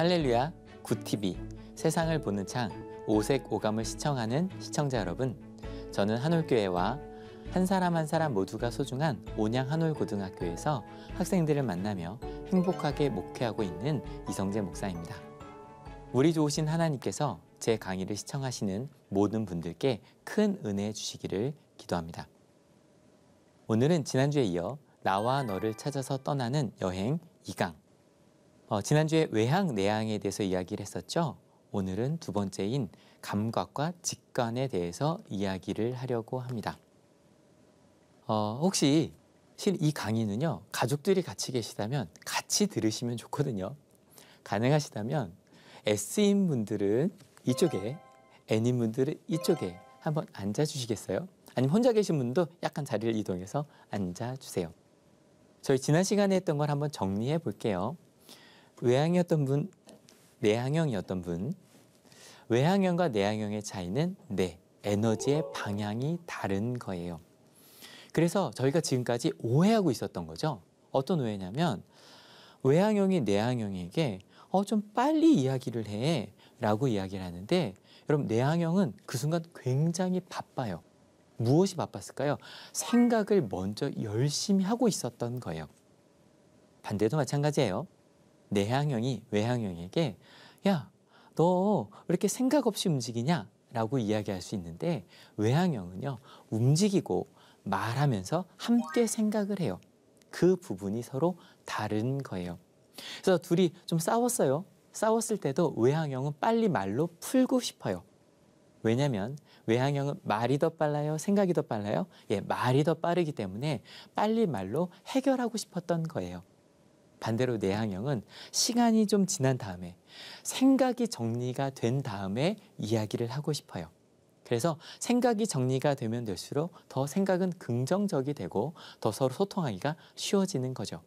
할렐루야 구티비 세상을 보는 창 오색 오감을 시청하는 시청자 여러분 저는 한올교회와 한 사람 한 사람 모두가 소중한 온양 한올고등학교에서 학생들을 만나며 행복하게 목회하고 있는 이성재 목사입니다. 우리 좋으신 하나님께서 제 강의를 시청하시는 모든 분들께 큰 은혜 주시기를 기도합니다. 오늘은 지난주에 이어 나와 너를 찾아서 떠나는 여행 2강 어, 지난주에 외향, 내향에 대해서 이야기를 했었죠. 오늘은 두 번째인 감각과 직관에 대해서 이야기를 하려고 합니다. 어, 혹시 실 이 강의는요, 가족들이 같이 계시다면 같이 들으시면 좋거든요. 가능하시다면 S인 분들은 이쪽에, N인 분들은 이쪽에 한번 앉아주시겠어요? 아니면 혼자 계신 분도 약간 자리를 이동해서 앉아주세요. 저희 지난 시간에 했던 걸 한번 정리해 볼게요. 외항형이었던 분, 내항형이었던 분. 외항형과 내항형의 차이는 내 에너지의 방향이 다른 거예요. 그래서 저희가 지금까지 오해하고 있었던 거죠. 어떤 오해냐면 외항형이 내항형에게 어, 좀 빨리 이야기를 해. 라고 이야기를 하는데, 여러분, 내항형은 그 순간 굉장히 바빠요. 무엇이 바빴을까요? 생각을 먼저 열심히 하고 있었던 거예요. 반대도 마찬가지예요. 내향형이 외향형에게 야, 너 왜 이렇게 생각 없이 움직이냐? 라고 이야기할 수 있는데 외향형은요, 움직이고 말하면서 함께 생각을 해요. 그 부분이 서로 다른 거예요. 그래서 둘이 좀 싸웠어요. 싸웠을 때도 외향형은 빨리 말로 풀고 싶어요. 왜냐면 외향형은 말이 더 빨라요? 생각이 더 빨라요? 예, 말이 더 빠르기 때문에 빨리 말로 해결하고 싶었던 거예요. 반대로 내향형은 시간이 좀 지난 다음에 생각이 정리가 된 다음에 이야기를 하고 싶어요. 그래서 생각이 정리가 되면 될수록 더 생각은 긍정적이 되고 더 서로 소통하기가 쉬워지는 거죠.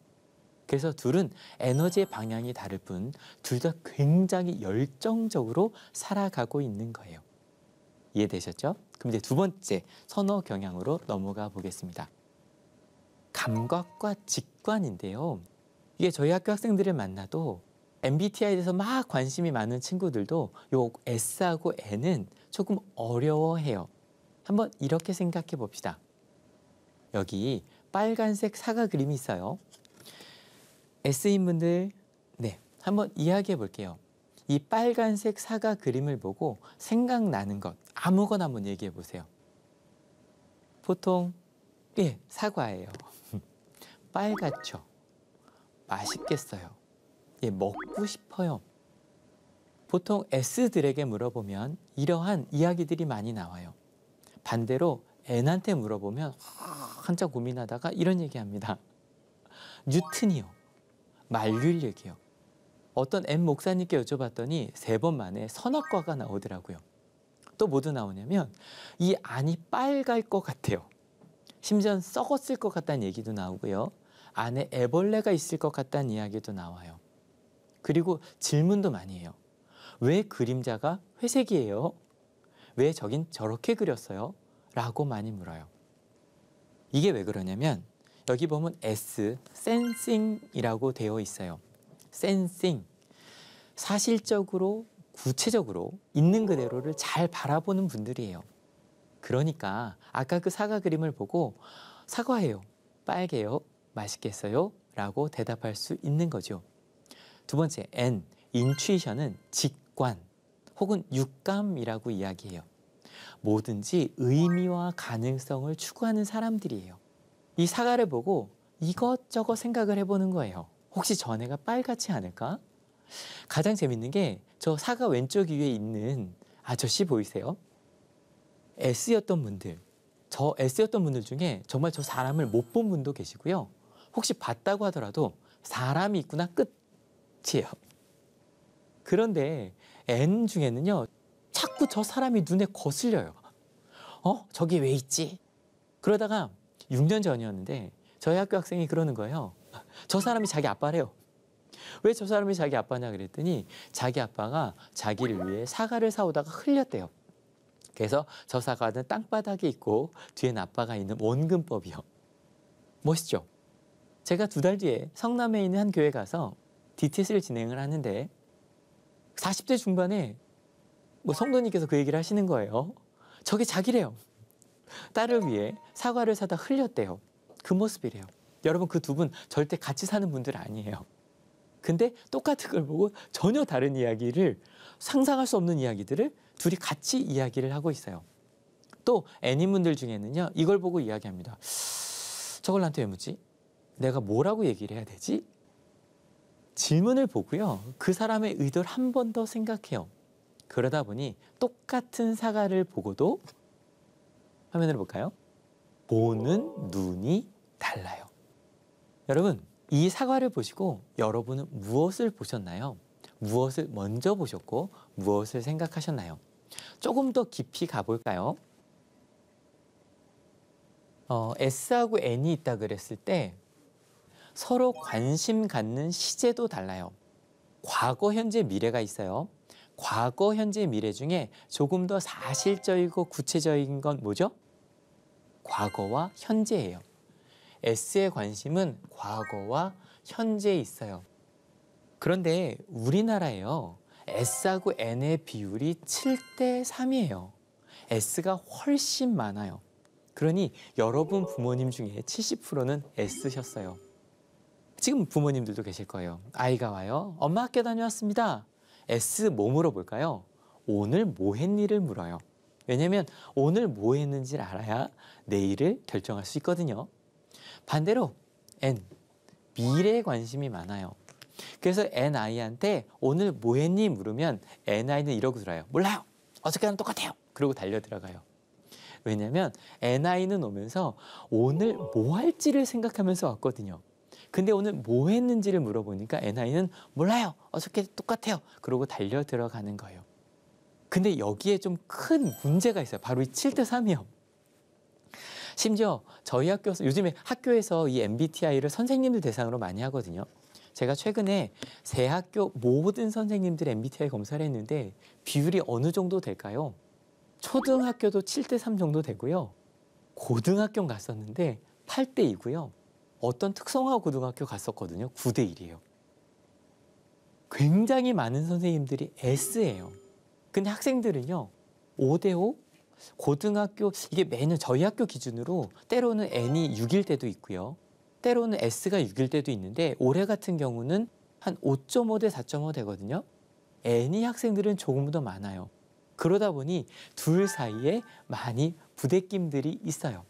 그래서 둘은 에너지의 방향이 다를 뿐 둘 다 굉장히 열정적으로 살아가고 있는 거예요. 이해되셨죠? 그럼 이제 두 번째 선호 경향으로 넘어가 보겠습니다. 감각과 직관인데요. 이게 저희 학교 학생들을 만나도 MBTI에 서막 관심이 많은 친구들도 요 S하고 N은 조금 어려워해요. 한번 이렇게 생각해 봅시다. 여기 빨간색 사과 그림이 있어요. S인 분들, 네, 한번 이야기해 볼게요. 이 빨간색 사과 그림을 보고 생각나는 것 아무거나 한번 얘기해 보세요. 보통 예 사과예요. 빨갛죠. 맛있겠어요? 예, 먹고 싶어요. 보통 S들에게 물어보면 이러한 이야기들이 많이 나와요. 반대로 N한테 물어보면 한참 고민하다가 이런 얘기합니다. 뉴튼이요. 만률력이요. 어떤 M 목사님께 여쭤봤더니 세 번 만에 선악과가 나오더라고요. 또 뭐도 나오냐면 이 안이 빨갈 것 같아요. 심지어 썩었을 것 같다는 얘기도 나오고요. 안에 애벌레가 있을 것 같다는 이야기도 나와요. 그리고 질문도 많이 해요. 왜 그림자가 회색이에요? 왜 저긴 저렇게 그렸어요? 라고 많이 물어요. 이게 왜 그러냐면 여기 보면 S, sensing이라고 되어 있어요. sensing. 사실적으로, 구체적으로 있는 그대로를 잘 바라보는 분들이에요. 그러니까 아까 그 사과 그림을 보고 사과예요. 빨개요. 맛있겠어요? 라고 대답할 수 있는 거죠. 두 번째, N, 인추이션은 직관 혹은 육감이라고 이야기해요. 뭐든지 의미와 가능성을 추구하는 사람들이에요. 이 사과를 보고 이것저것 생각을 해보는 거예요. 혹시 전해가 빨갛지 않을까? 가장 재밌는 게 저 사과 왼쪽 위에 있는 아저씨 보이세요? S였던 분들, 저 S였던 분들 중에 정말 저 사람을 못 본 분도 계시고요. 혹시 봤다고 하더라도 사람이 있구나 끝이에요. 그런데 N 중에는요. 자꾸 저 사람이 눈에 거슬려요. 어? 저기 왜 있지? 그러다가 6년 전이었는데 저희 학교 학생이 그러는 거예요. 저 사람이 자기 아빠래요. 왜 저 사람이 자기 아빠냐 그랬더니 자기 아빠가 자기를 위해 사과를 사오다가 흘렸대요. 그래서 저 사과는 땅바닥에 있고 뒤엔 아빠가 있는 원근법이요. 멋있죠? 제가 두 달 뒤에 성남에 있는 한 교회 가서 DTS를 진행을 하는데 40대 중반에 뭐 성도님께서 그 얘기를 하시는 거예요. 저게 자기래요. 딸을 위해 사과를 사다 흘렸대요. 그 모습이래요. 여러분 그 두 분 절대 같이 사는 분들 아니에요. 근데 똑같은 걸 보고 전혀 다른 이야기를 상상할 수 없는 이야기들을 둘이 같이 이야기를 하고 있어요. 또 애니분들 중에는요 이걸 보고 이야기합니다. 저걸 나한테 왜 묻지? 내가 뭐라고 얘기를 해야 되지? 질문을 보고요. 그 사람의 의도를 한 번 더 생각해요. 그러다 보니 똑같은 사과를 보고도 화면을 볼까요? 보는 눈이 달라요. 여러분, 이 사과를 보시고 여러분은 무엇을 보셨나요? 무엇을 먼저 보셨고 무엇을 생각하셨나요? 조금 더 깊이 가볼까요? 어, S하고 N이 있다 그랬을 때 서로 관심 갖는 시제도 달라요. 과거, 현재, 미래가 있어요. 과거, 현재, 미래 중에 조금 더 사실적이고 구체적인 건 뭐죠? 과거와 현재예요. S의 관심은 과거와 현재에 있어요. 그런데 우리나라에요. S하고 N의 비율이 7대 3이에요. S가 훨씬 많아요. 그러니 여러분 부모님 중에 70%는 S셨어요. 지금 부모님들도 계실 거예요. 아이가 와요. 엄마 학교 다녀왔습니다. S 뭐 물어볼까요? 오늘 뭐 했니를 물어요. 왜냐면 오늘 뭐 했는지를 알아야 내일을 결정할 수 있거든요. 반대로 N 미래에 관심이 많아요. 그래서 NI한테 오늘 뭐 했니 물으면 NI는 이러고 들어요. 몰라요. 어저께랑 똑같아요. 그러고 달려 들어가요. 왜냐면 NI는 오면서 오늘 뭐 할지를 생각하면서 왔거든요. 근데 오늘 뭐 했는지를 물어보니까 에나이는 몰라요. 어저께 똑같아요. 그러고 달려 들어가는 거예요. 근데 여기에 좀 큰 문제가 있어요. 바로 이 7대 3이요. 심지어 저희 학교에서 요즘에 학교에서 이 MBTI를 선생님들 대상으로 많이 하거든요. 제가 최근에 새 학교 모든 선생님들 MBTI 검사를 했는데 비율이 어느 정도 될까요? 초등학교도 7대 3 정도 되고요. 고등학교 갔었는데 8대 2고요. 어떤 특성화 고등학교 갔었거든요. 9대 1이에요. 굉장히 많은 선생님들이 S예요. 근데 학생들은요. 5대 5 고등학교 이게 매년 저희 학교 기준으로 때로는 N이 6일 때도 있고요. 때로는 S가 6일 때도 있는데 올해 같은 경우는 한 5.5대 4.5 되거든요. N이 학생들은 조금 더 많아요. 그러다 보니 둘 사이에 많이 부대낌들이 있어요.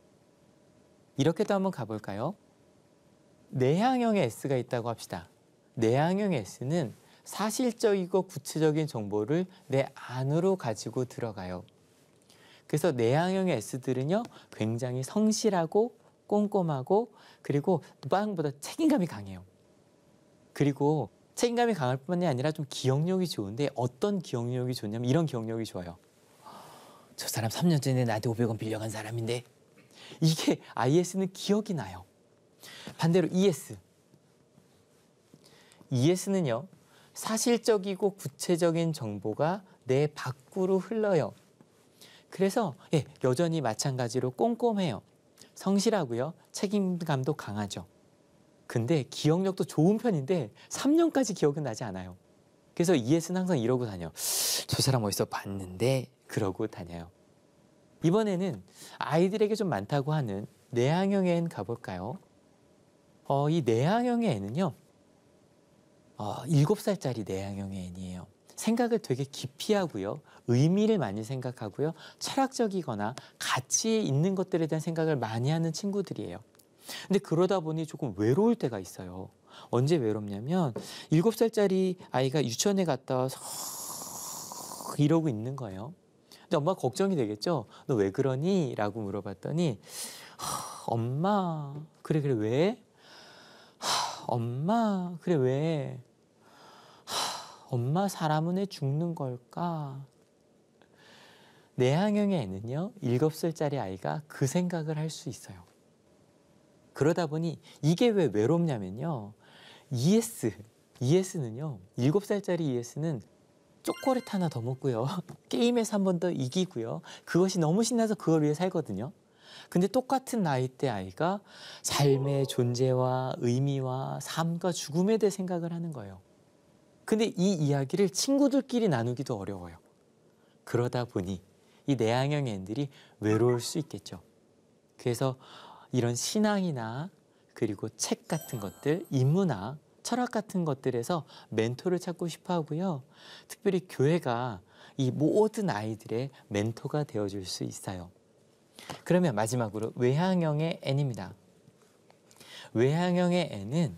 이렇게도 한번 가볼까요? 내향형의 S가 있다고 합시다. 내향형의 S는 사실적이고 구체적인 정보를 내 안으로 가지고 들어가요. 그래서 내향형의 S들은요, 굉장히 성실하고 꼼꼼하고 그리고 누방보다 책임감이 강해요. 그리고 책임감이 강할 뿐만이 아니라 좀 기억력이 좋은데 어떤 기억력이 좋냐면 이런 기억력이 좋아요. 저 사람 3년 전에 나한테 500원 빌려간 사람인데 이게 IS는 기억이 나요. 반대로 ES. ES는요. 사실적이고 구체적인 정보가 내 밖으로 흘러요. 그래서 예, 여전히 마찬가지로 꼼꼼해요. 성실하고요. 책임감도 강하죠. 근데 기억력도 좋은 편인데 3년까지 기억은 나지 않아요. 그래서 ES는 항상 이러고 다녀. 저 사람 어디서 봤는데 그러고 다녀요. 이번에는 아이들에게 좀 많다고 하는 내향형엔 가볼까요? 어, 이 내향형의 애는요, 어, 7살짜리 내향형의 애니에요 생각을 되게 깊이 하고요. 의미를 많이 생각하고요. 철학적이거나 가치 있는 것들에 대한 생각을 많이 하는 친구들이에요. 근데 그러다 보니 조금 외로울 때가 있어요. 언제 외롭냐면 7살짜리 아이가 유치원에 갔다 와서 이러고 있는 거예요. 근데 엄마 가 걱정이 되겠죠? 너 왜 그러니? 라고 물어봤더니 엄마 그래 그래 왜? 엄마, 그래, 왜? 하, 엄마 사람은 왜 죽는 걸까? 내향형의 애는요, 7살짜리 아이가 그 생각을 할 수 있어요. 그러다 보니 이게 왜 외롭냐면요, ES, ES는요, 7살짜리 ES는 초콜릿 하나 더 먹고요. 게임에서 한 번 더 이기고요. 그것이 너무 신나서 그걸 위해 살거든요. 근데 똑같은 나이대 아이가 삶의 존재와 의미와 삶과 죽음에 대해 생각을 하는 거예요. 근데 이 이야기를 친구들끼리 나누기도 어려워요. 그러다 보니 이 내향형 애들이 외로울 수 있겠죠. 그래서 이런 신앙이나 그리고 책 같은 것들, 인문학, 철학 같은 것들에서 멘토를 찾고 싶어 하고요. 특별히 교회가 이 모든 아이들의 멘토가 되어줄 수 있어요. 그러면 마지막으로 외향형의 N입니다. 외향형의 N은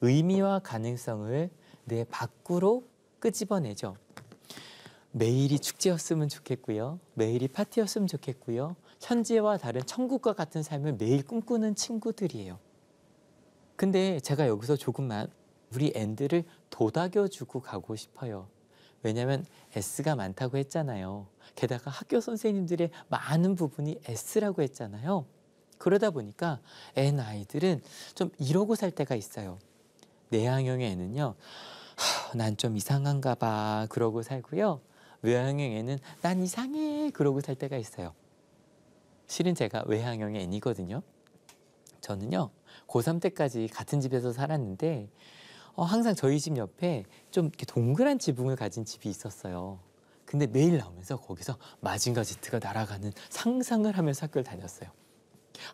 의미와 가능성을 내 밖으로 끄집어내죠. 매일이 축제였으면 좋겠고요. 매일이 파티였으면 좋겠고요. 현재와 다른 천국과 같은 삶을 매일 꿈꾸는 친구들이에요. 근데 제가 여기서 조금만 우리 앤들을 도닥여주고 가고 싶어요. 왜냐하면 S가 많다고 했잖아요. 게다가 학교 선생님들의 많은 부분이 S라고 했잖아요. 그러다 보니까 N 아이들은 좀 이러고 살 때가 있어요. 내향형의 애는요. 난 좀 이상한가 봐 그러고 살고요. 외향형 애은난 이상해 그러고 살 때가 있어요. 실은 제가 외향형의 N이거든요. 저는요. 고3 때까지 같은 집에서 살았는데 어, 항상 저희 집 옆에 좀 이렇게 동그란 지붕을 가진 집이 있었어요. 근데 매일 나오면서 거기서 마징가 지트가 날아가는 상상을 하면서 학교를 다녔어요.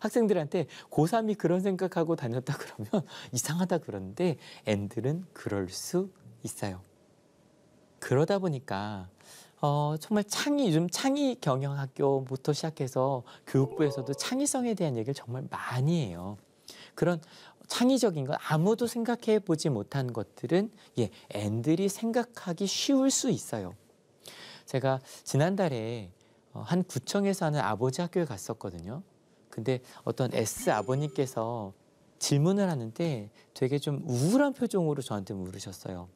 학생들한테 고3이 그런 생각하고 다녔다 그러면 이상하다 그런데 앤들은 그럴 수 있어요. 그러다 보니까 어, 정말 창의, 요즘 창의 경영학교부터 시작해서 교육부에서도 창의성에 대한 얘기를 정말 많이 해요. 그런 창의적인 건 아무도 생각해 보지 못한 것들은 예, 앤들이 생각하기 쉬울 수 있어요. 제가 지난달에 어, 한 구청에서 하는 아버지 학교에 갔었거든요. 근데 어떤 S 아버님께서 질문을 하는데 되게 좀 우울한 표정으로 저한테 물으셨어요.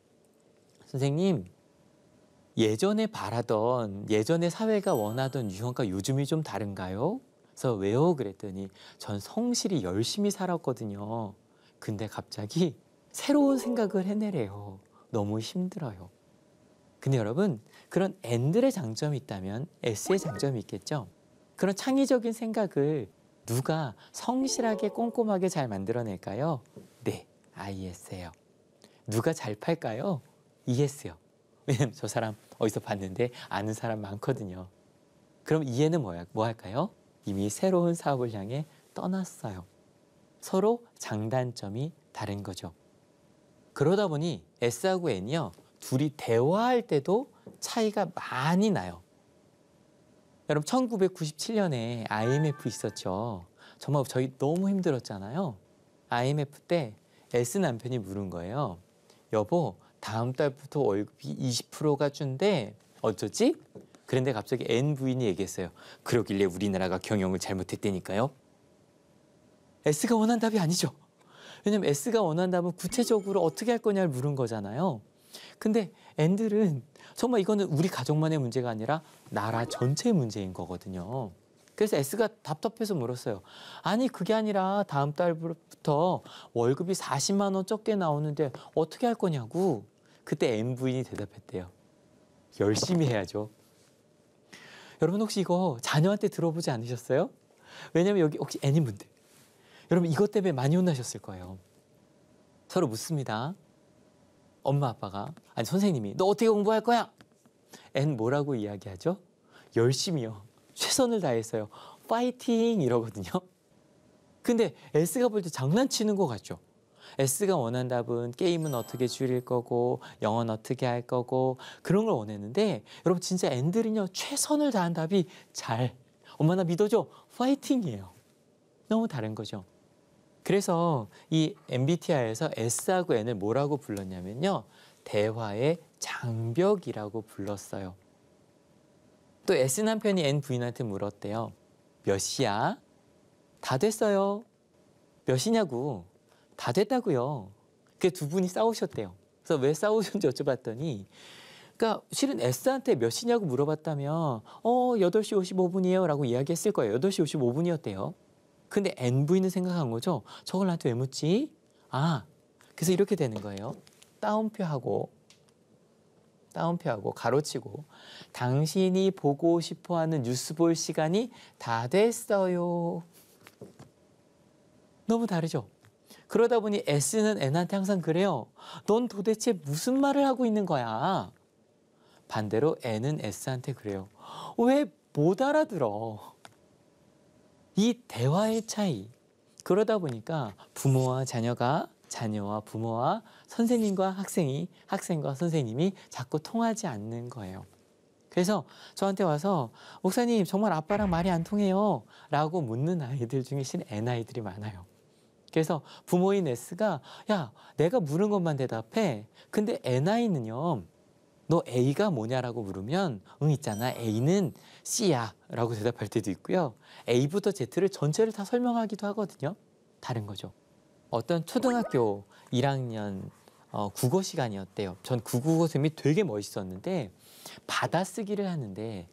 선생님, 예전에 바라던, 예전에 사회가 원하던 유형과 요즘이 좀 다른가요? 그래서 왜요? 그랬더니 전 성실히 열심히 살았거든요. 근데 갑자기 새로운 생각을 해내래요. 너무 힘들어요. 근데 여러분, 그런 N들의 장점이 있다면 S의 장점이 있겠죠? 그런 창의적인 생각을 누가 성실하게 꼼꼼하게 잘 만들어낼까요? 네, IS예요. 누가 잘 팔까요? ES요. 왜냐면 저 사람 어디서 봤는데 아는 사람 많거든요. 그럼 이해는 뭐야, 뭐 할까요? 이미 새로운 사업을 향해 떠났어요. 서로 장단점이 다른 거죠. 그러다 보니 S하고 N이요. 둘이 대화할 때도 차이가 많이 나요. 여러분 1997년에 IMF 있었죠. 정말 저희 너무 힘들었잖아요. IMF 때 S 남편이 물은 거예요. 여보, 다음 달부터 월급이 20%가 준대 어쩌지? 그런데 갑자기 N 부인이 얘기했어요. 그러길래 우리나라가 경영을 잘못했대니까요 S가 원한 답이 아니죠. 왜냐면 S가 원한 답은 구체적으로 어떻게 할 거냐를 물은 거잖아요. 근데 n 들은 정말 이거는 우리 가족만의 문제가 아니라 나라 전체의 문제인 거거든요. 그래서 S가 답답해서 물었어요. 아니 그게 아니라 다음 달부터 월급이 40만 원 적게 나오는데 어떻게 할 거냐고. 그때 M 부인이 대답했대요. 열심히 해야죠. 여러분 혹시 이거 자녀한테 들어보지 않으셨어요? 왜냐면 여기 혹시 N인 분들 여러분 이것 때문에 많이 혼나셨을 거예요. 서로 묻습니다. 엄마 아빠가 아니 선생님이 너 어떻게 공부할 거야? 앤 뭐라고 이야기하죠? 열심히요. 최선을 다했어요. 파이팅 이러거든요. 근데 S가 볼 때 장난치는 것 같죠? S가 원한 답은 게임은 어떻게 줄일 거고 영어는 어떻게 할 거고 그런 걸 원했는데 여러분 진짜 N들은요 최선을 다한 답이 잘 엄마 나 믿어줘 파이팅이에요. 너무 다른 거죠. 그래서 이 MBTI에서 S하고 N을 뭐라고 불렀냐면요. 대화의 장벽이라고 불렀어요. 또 S 남편이 N 부인한테 물었대요. 몇 시야? 다 됐어요. 몇 시냐고. 다 됐다고요. 그 두 분이 싸우셨대요. 그래서 왜 싸우셨는지 여쭤봤더니 그러니까 실은 S한테 몇 시냐고 물어봤다면 어, 8시 55분이에요 라고 이야기했을 거예요. 8시 55분이었대요. 근데 n 부인은 생각한 거죠. 저걸 나한테 왜 묻지? 아, 그래서 이렇게 되는 거예요. 따옴표하고 따옴표하고 가로치고 당신이 보고 싶어하는 뉴스 볼 시간이 다 됐어요. 너무 다르죠? 그러다 보니 S는 N한테 항상 그래요. 넌 도대체 무슨 말을 하고 있는 거야? 반대로 N은 S한테 그래요. 왜 못 알아들어? 이 대화의 차이. 그러다 보니까 부모와 자녀가 자녀와 부모와 선생님과 학생이 학생과 선생님이 자꾸 통하지 않는 거예요. 그래서 저한테 와서 목사님 정말 아빠랑 말이 안 통해요 라고 묻는 아이들 중에 신 N아이들이 많아요. 그래서 부모인 S가 야 내가 물은 것만 대답해. 근데 N아이는요 너 A가 뭐냐라고 물으면 응 있잖아 A는 C야 라고 대답할 때도 있고요. A부터 Z를 전체를 다 설명하기도 하거든요. 다른 거죠. 어떤 초등학교 1학년 어, 국어 시간이었대요. 전 그 국어 선생님이 되게 멋있었는데 받아쓰기를 하는데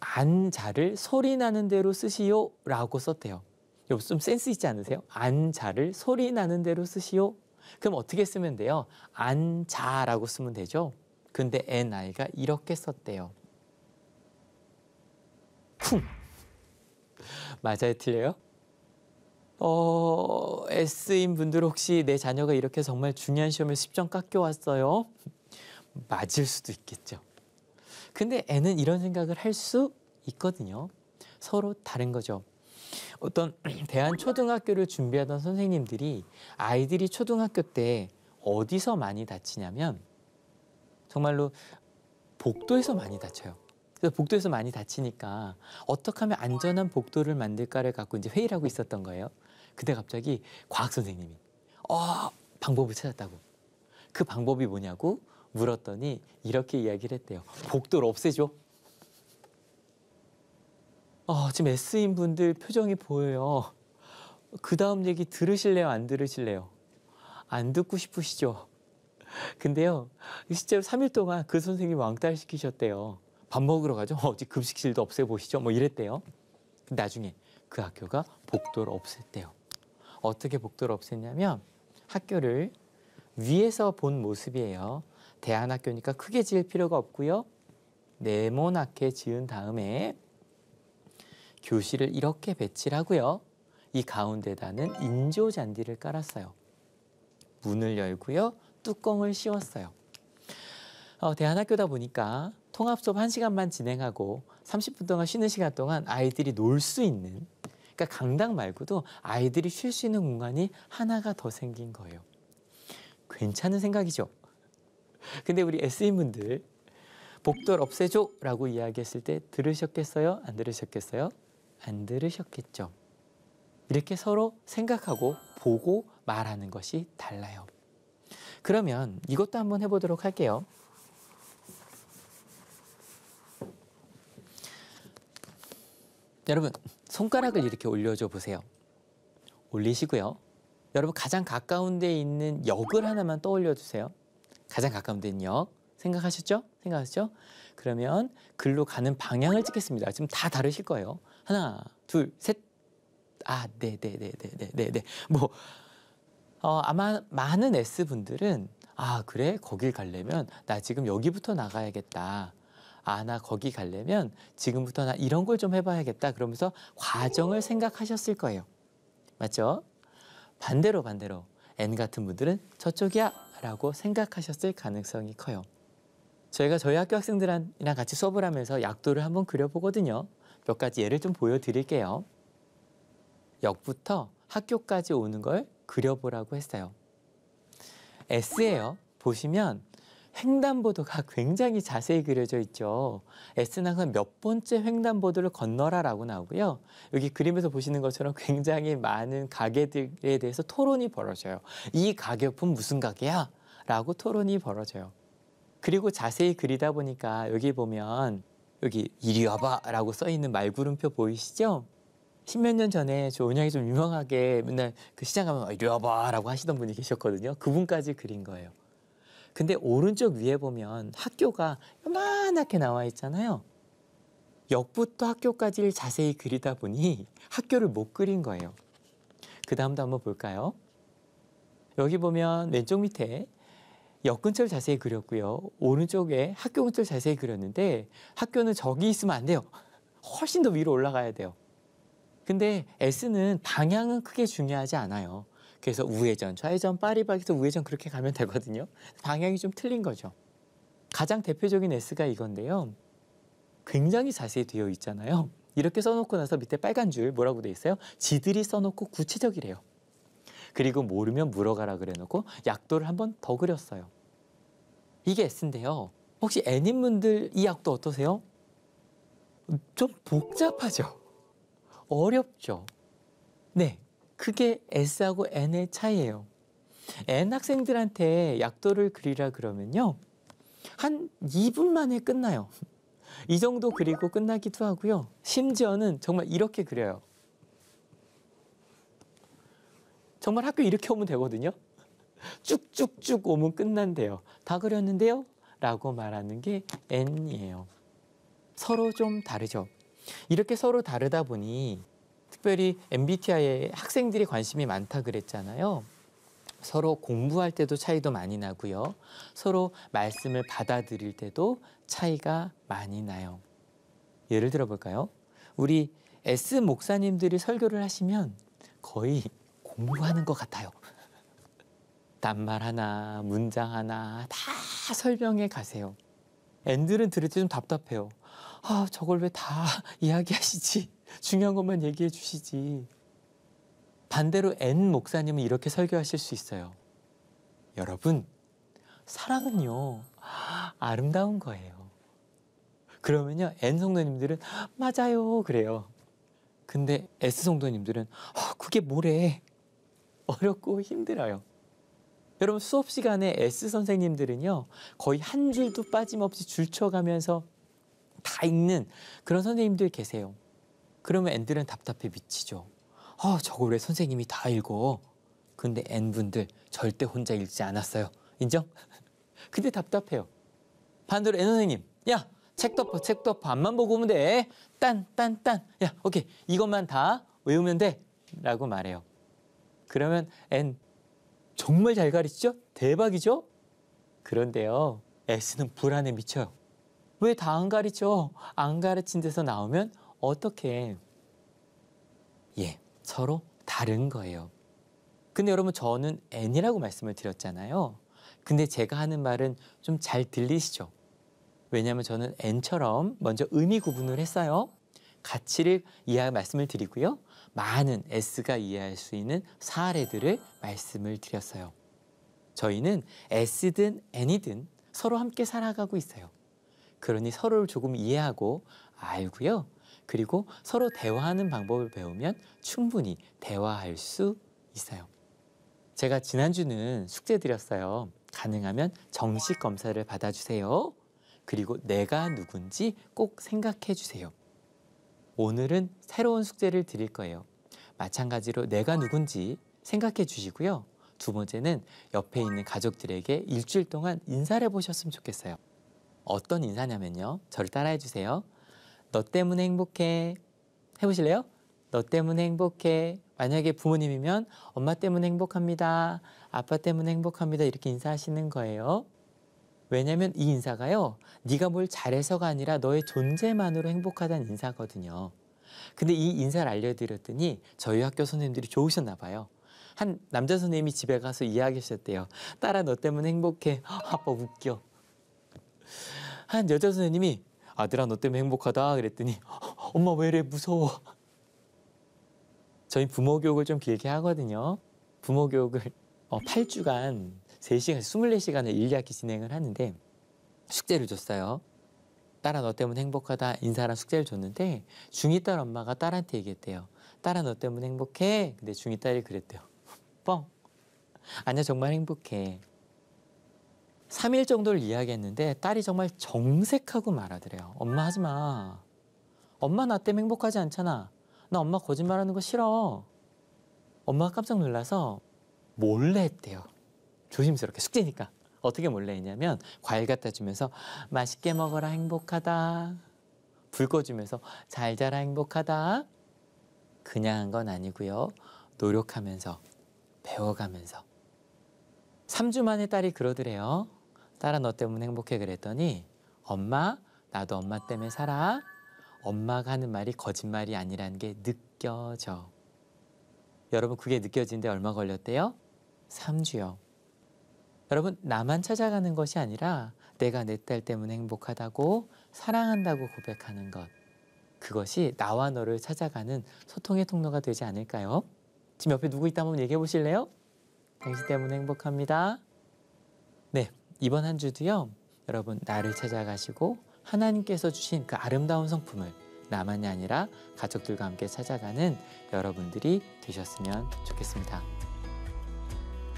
안자를 소리 나는 대로 쓰시오 라고 썼대요. 여보 좀 센스 있지 않으세요? 안자를 소리 나는 대로 쓰시오. 그럼 어떻게 쓰면 돼요? 안자라고 쓰면 되죠. 근데 앤아이가 이렇게 썼대요. 쿵! 맞아요, 틀려요? 어, S인 분들 혹시 내 자녀가 이렇게 정말 중요한 시험을 10점 깎여 왔어요? 맞을 수도 있겠죠. 근데 애는 이런 생각을 할 수 있거든요. 서로 다른 거죠. 어떤 대한 초등학교를 준비하던 선생님들이 아이들이 초등학교 때 어디서 많이 다치냐면 정말로 복도에서 많이 다쳐요. 그래서 복도에서 많이 다치니까 어떻게 하면 안전한 복도를 만들까를 갖고 이제 회의를 하고 있었던 거예요. 근데 갑자기 과학 선생님이 어, 방법을 찾았다고. 그 방법이 뭐냐고 물었더니 이렇게 이야기를 했대요. 복도를 없애줘. 어, 지금 S인 분들 표정이 보여요. 그 다음 얘기 들으실래요? 안 들으실래요? 안 듣고 싶으시죠? 근데요, 실제로 3일 동안 그 선생님 왕따를 시키셨대요. 밥 먹으러 가죠. 어디 급식실도 없애보시죠. 뭐 이랬대요. 나중에 그 학교가 복도를 없앴대요. 어떻게 복도를 없앴냐면 학교를 위에서 본 모습이에요. 대안학교니까 크게 지을 필요가 없고요. 네모나게 지은 다음에 교실을 이렇게 배치를 하고요. 이 가운데다는 인조 잔디를 깔았어요. 문을 열고요. 뚜껑을 씌웠어요. 어, 대안학교다 보니까 통합 수업 1시간만 진행하고 30분 동안 쉬는 시간 동안 아이들이 놀 수 있는 그러니까 강당 말고도 아이들이 쉴 수 있는 공간이 하나가 더 생긴 거예요. 괜찮은 생각이죠. 근데 우리 SE분들 복돌 없애줘라고 이야기했을 때 들으셨겠어요? 안 들으셨겠어요? 안 들으셨겠죠. 이렇게 서로 생각하고 보고 말하는 것이 달라요. 그러면 이것도 한번 해보도록 할게요. 여러분 손가락을 이렇게 올려줘 보세요. 올리시고요. 여러분 가장 가까운 데 있는 역을 하나만 떠올려 주세요. 가장 가까운 데는 역. 생각하셨죠? 생각하셨죠? 그러면 글로 가는 방향을 찍겠습니다. 지금 다 다르실 거예요. 하나, 둘, 셋. 아, 네, 네, 네, 네, 네, 네, 네. 뭐 어, 아마 많은 S분들은 아 그래 거길 가려면 나 지금 여기부터 나가야겠다. 아 나 거기 가려면 지금부터 나 이런 걸 좀 해봐야겠다. 그러면서 과정을 생각하셨을 거예요. 맞죠? 반대로 반대로 N 같은 분들은 저쪽이야 라고 생각하셨을 가능성이 커요. 저희가 저희 학교 학생들이랑 같이 수업을 하면서 약도를 한번 그려보거든요. 몇 가지 예를 좀 보여드릴게요. 역부터 학교까지 오는 걸 그려보라고 했어요. S예요. 보시면 횡단보도가 굉장히 자세히 그려져 있죠. S는 몇 번째 횡단보도를 건너라라고 나오고요. 여기 그림에서 보시는 것처럼 굉장히 많은 가게들에 대해서 토론이 벌어져요. 이가게옆 무슨 가게야? 라고 토론이 벌어져요. 그리고 자세히 그리다 보니까 여기 보면 여기 이리 와봐 라고 써 있는 말구름표 보이시죠? 십몇 년 전에 저 은양이 좀 유명하게 맨날 그 시장 가면 이리 와봐라고 하시던 분이 계셨거든요. 그분까지 그린 거예요. 근데 오른쪽 위에 보면 학교가 요만하게 나와 있잖아요. 역부터 학교까지를 자세히 그리다 보니 학교를 못 그린 거예요. 그 다음도 한번 볼까요? 여기 보면 왼쪽 밑에 역 근처를 자세히 그렸고요. 오른쪽에 학교 근처를 자세히 그렸는데 학교는 저기 있으면 안 돼요. 훨씬 더 위로 올라가야 돼요. 근데 S는 방향은 크게 중요하지 않아요. 그래서 우회전, 좌회전, 파리바게트 우회전 그렇게 가면 되거든요. 방향이 좀 틀린 거죠. 가장 대표적인 S가 이건데요. 굉장히 자세히 되어 있잖아요. 이렇게 써놓고 나서 밑에 빨간 줄 뭐라고 돼 있어요? 지들이 써놓고 구체적이래요. 그리고 모르면 물어가라 그래놓고 약도를 한 번 더 그렸어요. 이게 S인데요. 혹시 N인분들 이 약도 어떠세요? 좀 복잡하죠? 어렵죠. 네, 그게 S하고 N의 차이예요. N 학생들한테 약도를 그리라 그러면요. 한 2분 만에 끝나요. 이 정도 그리고 끝나기도 하고요. 심지어는 정말 이렇게 그려요. 정말 학교 이렇게 오면 되거든요. 쭉쭉쭉 오면 끝난대요. 다 그렸는데요? 라고 말하는 게 N이에요. 서로 좀 다르죠. 이렇게 서로 다르다 보니 특별히 MBTI에 학생들이 관심이 많다 그랬잖아요. 서로 공부할 때도 차이도 많이 나고요. 서로 말씀을 받아들일 때도 차이가 많이 나요. 예를 들어 볼까요? 우리 S 목사님들이 설교를 하시면 거의 공부하는 것 같아요. 단 말 하나, 문장 하나 다 설명해 가세요. N들은 들을 때 좀 답답해요. 아, 저걸 왜 다 이야기하시지? 중요한 것만 얘기해 주시지. 반대로 N 목사님은 이렇게 설교하실 수 있어요. 여러분, 사랑은요, 아름다운 거예요. 그러면요, N 성도님들은 맞아요, 그래요. 근데 S 성도님들은 어, 그게 뭐래? 어렵고 힘들어요. 여러분 수업 시간에 S 선생님들은요 거의 한 줄도 빠짐없이 줄쳐가면서 다 읽는 그런 선생님들 계세요. 그러면 N들은 답답해 미치죠. 아, 저걸 왜 선생님이 다 읽어? 근데 N분들 절대 혼자 읽지 않았어요. 인정? 근데 답답해요. 반대로 N 선생님, 야, 책 덮어, 책 덮어. 앞만 보고 오면 돼. 딴, 딴, 딴. 야, 오케이. 이것만 다 외우면 돼. 라고 말해요. 그러면 N, 정말 잘 가르치죠? 대박이죠? 그런데요, S는 불안에 미쳐요. 왜다안 가르쳐? 안 가르친 데서 나오면 어떻게? 예, 서로 다른 거예요. 근데 여러분 저는 N이라고 말씀을 드렸잖아요. 근데 제가 하는 말은 좀 잘 들리시죠? 왜냐하면 저는 N처럼 먼저 의미 구분을 했어요. 가치를 이해 말씀을 드리고요. 많은 S가 이해할 수 있는 사례들을 말씀을 드렸어요. 저희는 S든 N이든 서로 함께 살아가고 있어요. 그러니 서로를 조금 이해하고 알고요. 그리고 서로 대화하는 방법을 배우면 충분히 대화할 수 있어요. 제가 지난주는 숙제 드렸어요. 가능하면 정식 검사를 받아주세요. 그리고 내가 누군지 꼭 생각해 주세요. 오늘은 새로운 숙제를 드릴 거예요. 마찬가지로 내가 누군지 생각해 주시고요. 두 번째는 옆에 있는 가족들에게 일주일 동안 인사를 해 보셨으면 좋겠어요. 어떤 인사냐면요. 저를 따라해 주세요. 너 때문에 행복해. 해보실래요? 너 때문에 행복해. 만약에 부모님이면 엄마 때문에 행복합니다. 아빠 때문에 행복합니다. 이렇게 인사하시는 거예요. 왜냐면 이 인사가요. 네가 뭘 잘해서가 아니라 너의 존재만으로 행복하다는 인사거든요. 근데 이 인사를 알려드렸더니 저희 학교 선생님들이 좋으셨나 봐요. 한 남자 선생님이 집에 가서 이야기하셨대요. 딸아 너 때문에 행복해. 아빠 웃겨. 한 여자 선생님이 아들아 너 때문에 행복하다 그랬더니 엄마 왜 이래 무서워. 저희 부모 교육을 좀 길게 하거든요. 부모 교육을 8주간 어, 3시간, 24시간을 1학기 진행을 하는데 숙제를 줬어요. 딸아 너 때문에 행복하다 인사랑 숙제를 줬는데 중2 딸 엄마가 딸한테 얘기했대요. 딸아 너 때문에 행복해. 근데 중2 딸이 그랬대요. 뻥. 아니야 정말 행복해. 3일 정도를 이야기했는데 딸이 정말 정색하고 말하더래요. 엄마 하지 마. 엄마 나 때문에 행복하지 않잖아. 나 엄마 거짓말하는 거 싫어. 엄마가 깜짝 놀라서 몰래 했대요. 조심스럽게 숙제니까. 어떻게 몰래 했냐면 과일 갖다 주면서 맛있게 먹어라 행복하다. 불 꺼주면서 잘 자라 행복하다. 그냥 한 건 아니고요. 노력하면서 배워가면서 3주 만에 딸이 그러더래요. 딸아 너 때문에 행복해 그랬더니 엄마 나도 엄마 때문에 살아. 엄마가 하는 말이 거짓말이 아니라는 게 느껴져. 여러분 그게 느껴지는데 얼마 걸렸대요? 3주요. 여러분 나만 찾아가는 것이 아니라 내가 내 딸 때문에 행복하다고 사랑한다고 고백하는 것. 그것이 나와 너를 찾아가는 소통의 통로가 되지 않을까요? 지금 옆에 누구 있다 한번 얘기해 보실래요? 당신 때문에 행복합니다. 네, 이번 한 주도요, 여러분 나를 찾아가시고 하나님께서 주신 그 아름다운 성품을 나만이 아니라 가족들과 함께 찾아가는 여러분들이 되셨으면 좋겠습니다.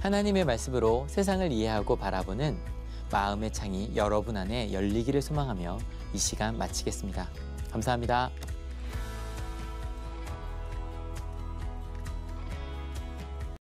하나님의 말씀으로 세상을 이해하고 바라보는 마음의 창이 여러분 안에 열리기를 소망하며 이 시간 마치겠습니다. 감사합니다.